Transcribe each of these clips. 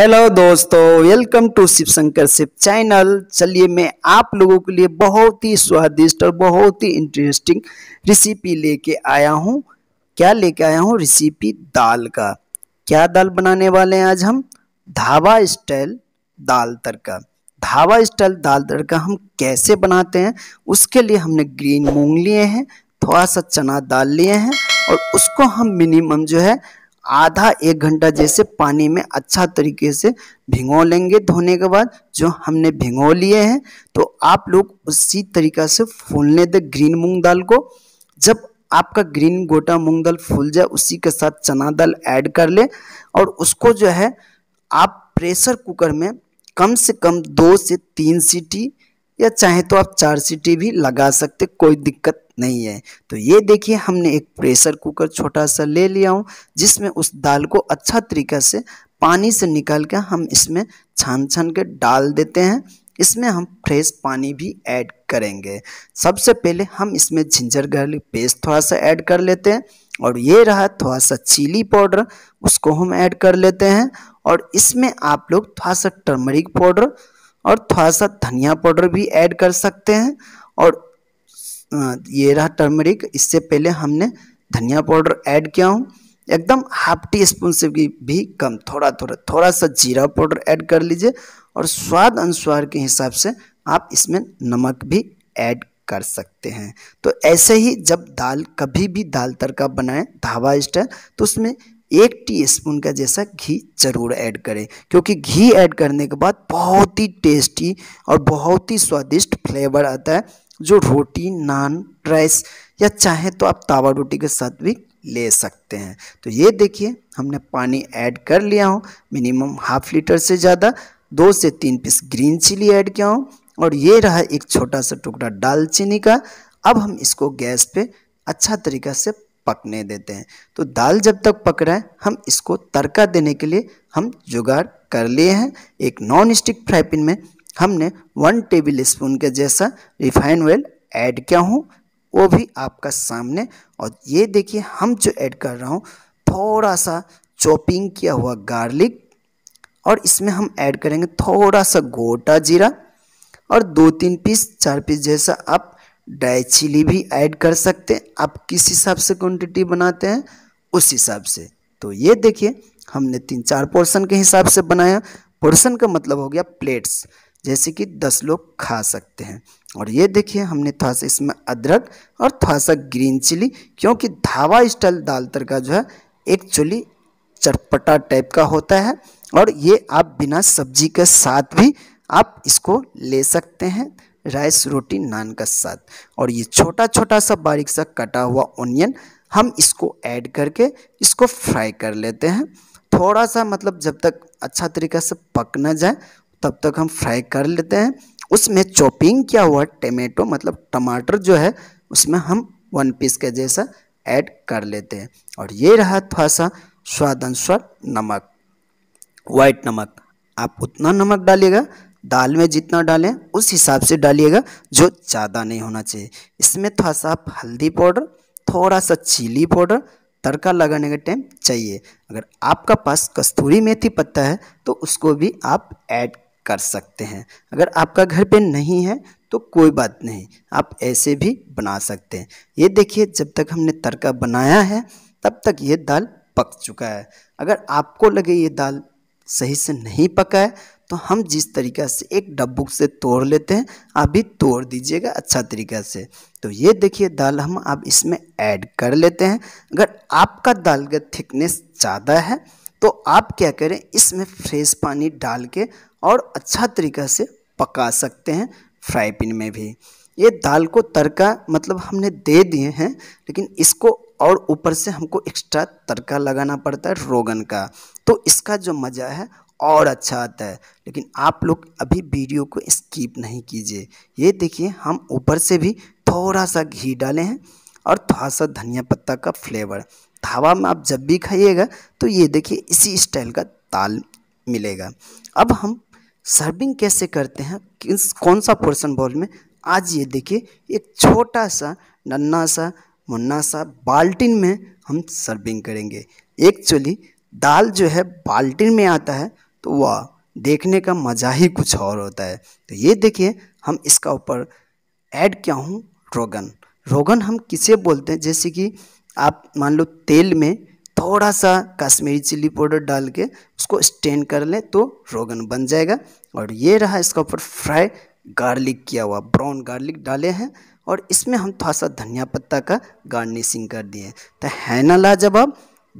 hello दोस्तों welcome to Shiv Shankar Shiv channel चलिए मैं आप लोगों के लिए बहुत ही स्वादिष्ट और बहुत ही इंटरेस्टिंग रेसिपी लेके आया हूँ क्या लेके आया हूँ रेसिपी दाल का क्या दाल बनाने वाले हैं आज हम धावा स्टाइल दाल तड़का धावा स्टाइल दाल तड़का हम कैसे बनाते हैं उसके लिए हमने ग्रीन मूंग लिए हैं थोड़ा सा चना दाल लिए हैं और उसको हम मिनिमम जो है आधा एक घंटा जैसे पानी में अच्छा तरीके से भिगो लेंगे धोने के बाद जो हमने भिगो लिए हैं तो आप लोग उसी तरीका से फूलने दे ग्रीन मूंग दाल को जब आपका ग्रीन गोटा मूंग दाल फूल जाए उसी के साथ चना दाल ऐड कर ले और उसको जो है आप प्रेशर कुकर में कम से कम दो से तीन सीटी या चाहे तो आप चार सीटी भी लगा सकते कोई दिक्कत नहीं है तो ये देखिए हमने एक प्रेशर कुकर छोटा सा ले लिया हूँ जिसमें उस दाल को अच्छा तरीका से पानी से निकाल कर हम इसमें छान छान के डाल देते हैं इसमें हम फ्रेश पानी भी ऐड करेंगे सबसे पहले हम इसमें जिंजर गार्लिक पेस्ट थोड़ा सा ऐड कर लेते हैं और ये रहा थोड़ा सा चिली पाउडर उसको हम ऐड कर लेते हैं और इसमें आप लोग थोड़ा सा टर्मरिक पाउडर और थोड़ा सा धनिया पाउडर भी ऐड कर सकते हैं और ये रहा टर्मरिक इससे पहले हमने धनिया पाउडर ऐड किया हूँ एकदम हाफ टी स्पून से भी, भी कम थोड़ा थोड़ा थोड़ा सा जीरा पाउडर ऐड कर लीजिए और स्वाद अनुसार के हिसाब से आप इसमें नमक भी ऐड कर सकते हैं तो ऐसे ही जब दाल कभी भी दाल तड़का बनाएं धावा स्टाइल तो उसमें एक टी स्पून का जैसा घी जरूर ऐड करें क्योंकि घी ऐड करने के बाद बहुत ही टेस्टी और बहुत ही स्वादिष्ट फ्लेवर आता है जो रोटी नान राइस या चाहे तो आप तावा रोटी के साथ भी ले सकते हैं तो ये देखिए हमने पानी ऐड कर लिया हूँ मिनिमम हाफ लीटर से ज़्यादा दो से तीन पीस ग्रीन चिली ऐड किया हूँ और ये रहा एक छोटा सा टुकड़ा दालचीनी का अब हम इसको गैस पे अच्छा तरीका से पकने देते हैं तो दाल जब तक पक रहा है हम इसको तड़का देने के लिए हम जुगाड़ कर लिए हैं एक नॉन स्टिक फ्राई पैन में हमने वन टेबल स्पून के जैसा रिफाइन ऑयल ऐड किया हूँ वो भी आपका सामने और ये देखिए हम जो ऐड कर रहा हूँ थोड़ा सा चॉपिंग किया हुआ गार्लिक और इसमें हम ऐड करेंगे थोड़ा सा गोटा जीरा और दो तीन पीस चार पीस जैसा आप ड्राई चिली भी ऐड कर सकते हैं आप किस हिसाब से क्वांटिटी बनाते हैं उस हिसाब से तो ये देखिए हमने तीन चार पोर्शन के हिसाब से बनाया पोर्शन का मतलब हो गया प्लेट्स जैसे कि दस लोग खा सकते हैं और ये देखिए हमने थोड़ा सा इसमें अदरक और थोड़ा सा ग्रीन चिली क्योंकि धावा स्टाइल दाल तड़का जो है एक्चुअली चटपटा टाइप का होता है और ये आप बिना सब्जी के साथ भी आप इसको ले सकते हैं राइस रोटी नान का साथ और ये छोटा छोटा सा बारीक सा कटा हुआ ऑनियन हम इसको ऐड करके इसको फ्राई कर लेते हैं थोड़ा सा मतलब जब तक अच्छा तरीक़े से पक ना जाए तब तक हम फ्राई कर लेते हैं उसमें चॉपिंग क्या हुआ टमेटो मतलब टमाटर जो है उसमें हम वन पीस के जैसा ऐड कर लेते हैं और ये रहा थोड़ा सा स्वाद अनुसार नमक वाइट नमक आप उतना नमक डालिएगा दाल में जितना डालें उस हिसाब से डालिएगा जो ज़्यादा नहीं होना चाहिए इसमें थोड़ा सा आप हल्दी पाउडर थोड़ा सा चिली पाउडर तड़का लगाने का टाइम चाहिए अगर आपका पास कस्तूरी मेथी पत्ता है तो उसको भी आप ऐड कर सकते हैं अगर आपका घर पे नहीं है तो कोई बात नहीं आप ऐसे भी बना सकते हैं ये देखिए जब तक हमने तड़का बनाया है तब तक ये दाल पक चुका है अगर आपको लगे ये दाल सही से नहीं पका है तो हम जिस तरीका से एक डब्बुक से तोड़ लेते हैं आप भी तोड़ दीजिएगा अच्छा तरीका से तो ये देखिए दाल हम आप इसमें ऐड कर लेते हैं अगर आपका दाल का थिकनेस ज़्यादा है तो आप क्या करें इसमें फ्रेश पानी डाल के और अच्छा तरीक़ा से पका सकते हैं फ्राई पैन में भी ये दाल को तड़का मतलब हमने दे दिए हैं लेकिन इसको और ऊपर से हमको एक्स्ट्रा तड़का लगाना पड़ता है रोगन का तो इसका जो मज़ा है और अच्छा आता है लेकिन आप लोग अभी वीडियो को स्किप नहीं कीजिए ये देखिए हम ऊपर से भी थोड़ा सा घी डाले हैं और थोड़ा सा धनिया पत्ता का फ्लेवर धावा में आप जब भी खाइएगा तो ये देखिए इसी स्टाइल का दाल मिलेगा अब हम सर्विंग कैसे करते हैं किस कौन सा पोर्शन बॉल में आज ये देखिए एक छोटा सा नन्ना सा मुन्ना सा बाल्टीन में हम सर्विंग करेंगे एक्चुअली दाल जो है बाल्टीन में आता है तो वह देखने का मज़ा ही कुछ और होता है तो ये देखिए हम इसका ऊपर ऐड क्या हूँ रोगन रोगन हम किसे बोलते हैं जैसे कि आप मान लो तेल में थोड़ा सा कश्मीरी चिल्ली पाउडर डाल के उसको स्टेन कर लें तो रोगन बन जाएगा और ये रहा इसका ऊपर फ्राई गार्लिक किया हुआ ब्राउन गार्लिक डाले हैं और इसमें हम थोड़ा सा धनिया पत्ता का गार्निशिंग कर दिए तो है ना लाजवाब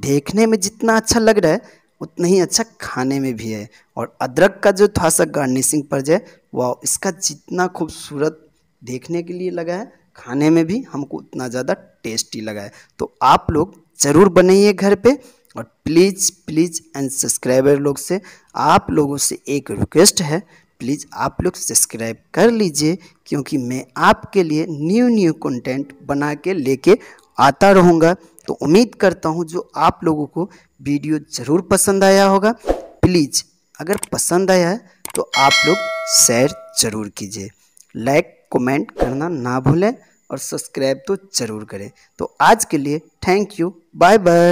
देखने में जितना अच्छा लग रहा है उतना ही अच्छा खाने में भी है और अदरक का जो थोड़ा सा गार्निशिंग पड़ जाए वह इसका जितना खूबसूरत देखने के लिए लगा है खाने में भी हमको उतना ज़्यादा टेस्टी लगा है तो आप लोग ज़रूर बनाइए घर पे और प्लीज़ प्लीज़ एंड सब्सक्राइबर लोग से आप लोगों से एक रिक्वेस्ट है प्लीज़ आप लोग सब्सक्राइब कर लीजिए क्योंकि मैं आपके लिए न्यू न्यू कंटेंट बना के लेके आता रहूँगा तो उम्मीद करता हूँ जो आप लोगों को वीडियो ज़रूर पसंद आया होगा प्लीज़ अगर पसंद आया है तो आप लोग शेयर ज़रूर कीजिए लाइक कमेंट करना ना भूलें और सब्सक्राइब तो ज़रूर करें तो आज के लिए थैंक यू बाय बाय